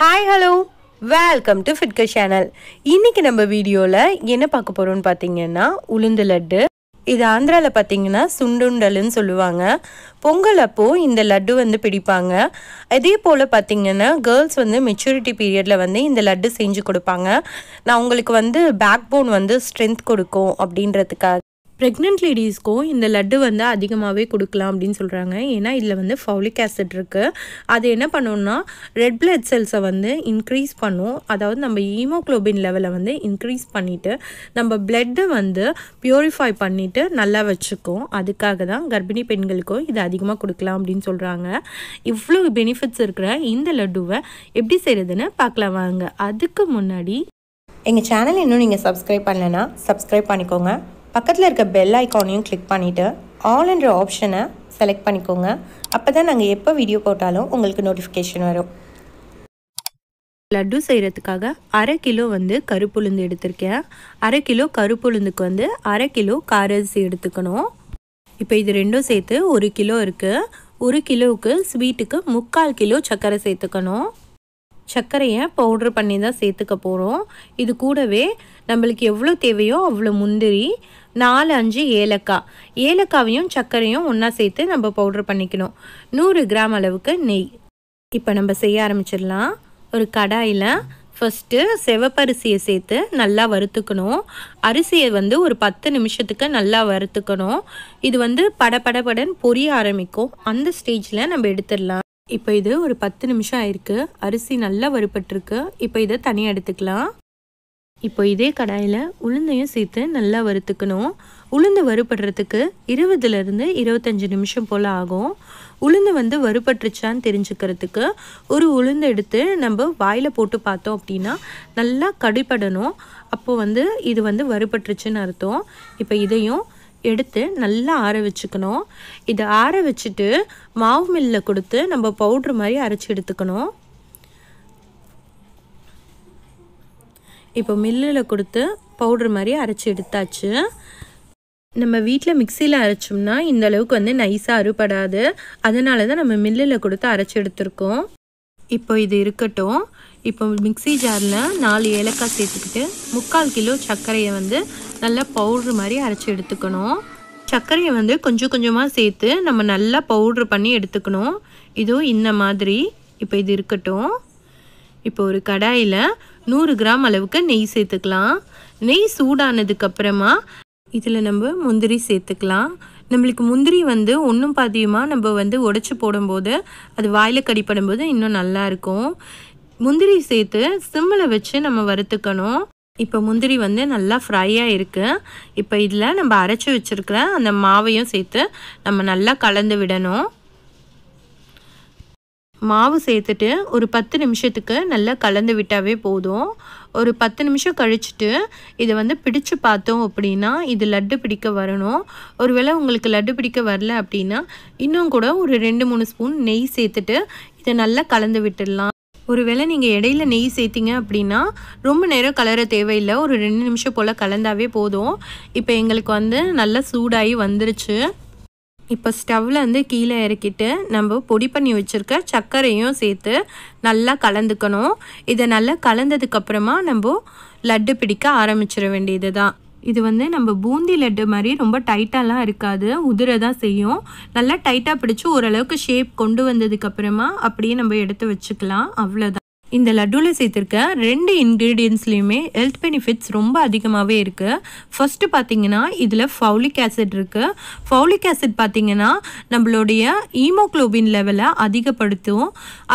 hi hello welcome to ஃபிட்கர் channel இன்றைக்கி நம்ம வீடியோவில் என்ன பார்க்க போகிறோம்னு பார்த்தீங்கன்னா உளுந்து லட்டு இது ஆந்திராவில் பார்த்தீங்கன்னா சுண்டுண்டல்னு சொல்லுவாங்க பொங்கல் அப்போது இந்த லட்டு வந்து பிடிப்பாங்க அதே போல் பார்த்திங்கன்னா கேர்ள்ஸ் வந்து மெச்சூரிட்டி பீரியடில் வந்து இந்த லட்டு செஞ்சு கொடுப்பாங்க நான் உங்களுக்கு வந்து பேக் போன் வந்து ஸ்ட்ரென்த் கொடுக்கும் அப்படின்றதுக்காக ப்ரெக்னென்ட் லேடிஸ்க்கும் இந்த லட்டு வந்து அதிகமாகவே கொடுக்கலாம் அப்படின்னு சொல்கிறாங்க ஏன்னா இதில் வந்து ஃபவுலிக் ஆசிட் இருக்குது அது என்ன பண்ணணுன்னா ரெட் பிளட் செல்ஸை வந்து இன்க்ரீஸ் பண்ணும் அதாவது நம்ம ஈமோக்ளோபின் லெவலை வந்து இன்க்ரீஸ் பண்ணிவிட்டு நம்ம பிளட்டை வந்து பியூரிஃபை பண்ணிவிட்டு நல்லா வச்சுக்கும் அதுக்காக தான் கர்ப்பிணி பெண்களுக்கும் இது அதிகமாக கொடுக்கலாம் அப்படின்னு சொல்கிறாங்க இவ்வளோ பெனிஃபிட்ஸ் இருக்கிற இந்த லட்டுவை எப்படி செய்கிறதுன்னு பார்க்கலாம் வாங்க அதுக்கு முன்னாடி எங்கள் சேனல் இன்னும் நீங்கள் சப்ஸ்கிரைப் பண்ணலைன்னா சப்ஸ்கிரைப் பண்ணிக்கோங்க பக்கத்தில் இருக்க பெல் ஐக்கானையும் கிளிக் பண்ணிவிட்டு ஆல்ன்ற ஆப்ஷனை செலக்ட் பண்ணிக்கோங்க அப்போ தான் நாங்கள் எப்போ வீடியோ போட்டாலும் உங்களுக்கு நோட்டிஃபிகேஷன் வரும் லட்டு செய்கிறதுக்காக அரை கிலோ வந்து கருப்புளுந்து எடுத்திருக்கேன் அரை கிலோ கருப்புளுந்துக்கு வந்து அரை கிலோ காரரிசி எடுத்துக்கணும் இப்போ இது ரெண்டும் சேர்த்து ஒரு கிலோ இருக்குது ஒரு கிலோவுக்கு ஸ்வீட்டுக்கு முக்கால் கிலோ சர்க்கரை சேர்த்துக்கணும் சர்க்கரையை பவுட்ரு பண்ணி தான் சேர்த்துக்க போகிறோம் இது கூடவே நம்மளுக்கு எவ்வளோ தேவையோ அவ்வளோ முந்திரி நாலு அஞ்சு ஏலக்காய் ஏலக்காவையும் சர்க்கரையும் ஒன்றா சேர்த்து நம்ம பவுட்ரு பண்ணிக்கணும் நூறு கிராம் அளவுக்கு நெய் இப்போ நம்ம செய்ய ஆரம்பிச்சிடலாம் ஒரு கடாயில் ஃபஸ்ட்டு செவப்பரிசியை சேர்த்து நல்லா வறுத்துக்கணும் அரிசியை வந்து ஒரு பத்து நிமிஷத்துக்கு நல்லா வறுத்துக்கணும் இது வந்து படபடபடன் பொரிய ஆரம்பிக்கும் அந்த ஸ்டேஜில் நம்ம எடுத்துடலாம் இப்போ இது ஒரு பத்து நிமிஷம் ஆயிருக்கு அரிசி நல்லா வறுபட்டிருக்கு இப்போ இதை தனியாக எடுத்துக்கலாம் இப்போ இதே கடாயில் உளுந்தையும் சேர்த்து நல்லா வறுத்துக்கணும் உளுந்து வறுபடுறதுக்கு இருபதுலேருந்து இருபத்தஞ்சி நிமிஷம் போல் ஆகும் உளுந்து வந்து வறுபட்டுருச்சான்னு தெரிஞ்சுக்கிறதுக்கு ஒரு உளுந்து எடுத்து நம்ம வாயில் போட்டு பார்த்தோம் அப்படின்னா நல்லா கடிப்படணும் அப்போது வந்து இது வந்து வறுபட்டுருச்சுன்னு அர்த்தம் இப்போ இதையும் எடுத்து நல்லா ஆற வச்சுக்கணும் இதை ஆற வச்சுட்டு மாவு மில்லில் கொடுத்து நம்ம பவுட்ரு மாதிரி அரைச்சி எடுத்துக்கணும் இப்போ மில்லில் கொடுத்து பவுட்ரு மாதிரி அரைச்சி எடுத்தாச்சு நம்ம வீட்டில் மிக்சியில் அரைச்சோம்னா இந்த அளவுக்கு வந்து நைஸாக அறுபடாது அதனால தான் நம்ம மில்லில் கொடுத்து அரைச்சி எடுத்திருக்கோம் இப்போ இது இருக்கட்டும் இப்போ மிக்சி ஜாரில் நாலு ஏலக்காய் சேர்த்துக்கிட்டு முக்கால் கிலோ சர்க்கரையை வந்து நல்லா பவுட்ரு மாதிரி அரைச்சி எடுத்துக்கணும் சர்க்கரையை வந்து கொஞ்சம் கொஞ்சமாக சேர்த்து நம்ம நல்லா பவுட்ரு பண்ணி எடுத்துக்கணும் இதோ இந்த மாதிரி இப்போ இது இருக்கட்டும் இப்போ ஒரு கடாயில் நூறு கிராம் அளவுக்கு நெய் சேர்த்துக்கலாம் நெய் சூடானதுக்கு அப்புறமா இதில் நம்ம முந்திரி சேர்த்துக்கலாம் நம்மளுக்கு முந்திரி வந்து ஒன்றும் பாதியமாக நம்ம வந்து உடச்சி போடும்போது அது வாயில் கடிப்படும் போது இன்னும் நல்லாயிருக்கும் முந்திரி சேர்த்து சிம்மில் வச்சு நம்ம வறுத்துக்கணும் இப்போ முந்திரி வந்து நல்லா ஃப்ரையாக இருக்குது இப்போ இதில் நம்ம அரைச்சி வச்சுருக்கிற அந்த மாவையும் சேர்த்து நம்ம நல்லா கலந்து விடணும் மாவு சேர்த்துட்டு ஒரு பத்து நிமிஷத்துக்கு நல்லா கலந்து விட்டாவே போதும் ஒரு பத்து நிமிஷம் கழிச்சுட்டு இதை வந்து பிடிச்சு பார்த்தோம் அப்படின்னா இது லட்டு பிடிக்க வரணும் ஒருவேளை உங்களுக்கு லட்டு பிடிக்க வரல அப்படின்னா இன்னும் கூட ஒரு ரெண்டு மூணு ஸ்பூன் நெய் சேர்த்துட்டு இதை நல்லா கலந்து விட்டுடலாம் ஒருவேளை நீங்கள் இடையில நெய் சேர்த்திங்க அப்படின்னா ரொம்ப நேரம் கலர தேவையில்லை ஒரு ரெண்டு நிமிஷம் போல் கலந்தாவே போதும் இப்போ எங்களுக்கு வந்து நல்லா சூடாகி வந்துருச்சு இப்போ ஸ்டவ்லேருந்து கீழே இறக்கிட்டு நம்ம பொடி பண்ணி வச்சுருக்க சர்க்கரையும் சேர்த்து நல்லா கலந்துக்கணும் இதை நல்லா கலந்ததுக்கப்புறமா நம்ம லட்டு பிடிக்க ஆரம்பிச்சிட வேண்டியது தான் இது வந்து நம்ம பூந்தி லட்டு மாதிரி ரொம்ப டைட்டாலாம் இருக்காது உதிர தான் செய்யும் நல்லா டைட்டாக பிடிச்சி ஓரளவுக்கு ஷேப் கொண்டு வந்ததுக்கப்புறமா அப்படியே நம்ம எடுத்து வச்சுக்கலாம் அவ்வளோதான் இந்த லட்டுவில் சேர்த்துருக்க ரெண்டு இன்க்ரீடியன்ஸ்லேயுமே ஹெல்த் பெனிஃபிட்ஸ் ரொம்ப அதிகமாகவே இருக்குது ஃபஸ்ட்டு பார்த்தீங்கன்னா இதில் ஃபவுலிக் ஆசிட் இருக்குது ஃபவுலிக் ஆசிட் பார்த்திங்கன்னா நம்மளுடைய ஈமோக்ளோபின் லெவலை அதிகப்படுத்தும்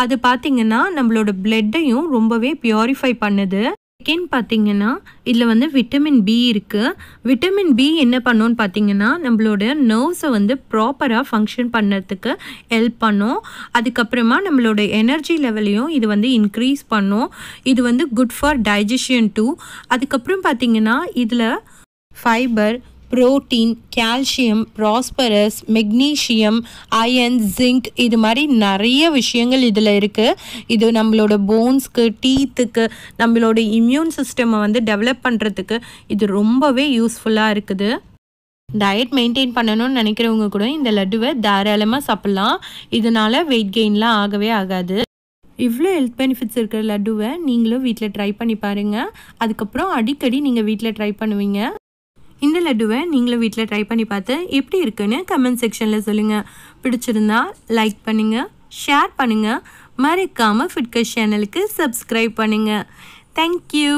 அது பார்த்திங்கன்னா நம்மளோட பிளட்டையும் ரொம்பவே ப்யூரிஃபை பண்ணுது செகண்ட் பார்த்திங்கன்னா இதில் வந்து விட்டமின் பி இருக்குது விட்டமின் பி என்ன பண்ணோன்னு பார்த்தீங்கன்னா நம்மளோட நர்வ்ஸை வந்து ப்ராப்பராக ஃபங்க்ஷன் பண்ணுறதுக்கு ஹெல்ப் பண்ணும் அதுக்கப்புறமா நம்மளோட எனர்ஜி லெவலையும் இது வந்து இன்க்ரீஸ் பண்ணும் இது வந்து குட் ஃபார் டைஜஷன் டூ அதுக்கப்புறம் பார்த்திங்கன்னா இதில் fibre protein calcium phosphorus magnesium iron zinc இது மாதிரி நிறைய விஷயங்கள் இதில் இருக்குது இது நம்மளோட போன்ஸ்க்கு டீத்துக்கு நம்மளோட இம்யூன் சிஸ்டம்மை வந்து டெவலப் பண்ணுறதுக்கு இது ரொம்பவே யூஸ்ஃபுல்லாக இருக்குது டயட் மெயின்டைன் பண்ணணும்னு நினைக்கிறவங்க கூட இந்த லட்டுவை தாராளமாக சாப்பிட்லாம் இதனால் வெயிட் கெயின்லாம் ஆகவே ஆகாது இவ்வளோ ஹெல்த் பெனிஃபிட்ஸ் இருக்கிற லட்டுவை நீங்களும் வீட்டில் ட்ரை பண்ணி பாருங்கள் அதுக்கப்புறம் அடிக்கடி நீங்கள் வீட்டில் ட்ரை பண்ணுவீங்க இந்த லட்டுவை நீங்களும் வீட்டில் ட்ரை பண்ணி பார்த்து எப்படி இருக்குன்னு கமெண்ட் செக்ஷனில் சொல்லுங்கள் பிடிச்சிருந்தா லைக் பண்ணுங்கள் ஷேர் பண்ணுங்கள் மறக்காமல் ஃபிட்கஸ் சேனலுக்கு சப்ஸ்கிரைப் பண்ணுங்கள் தேங்க்யூ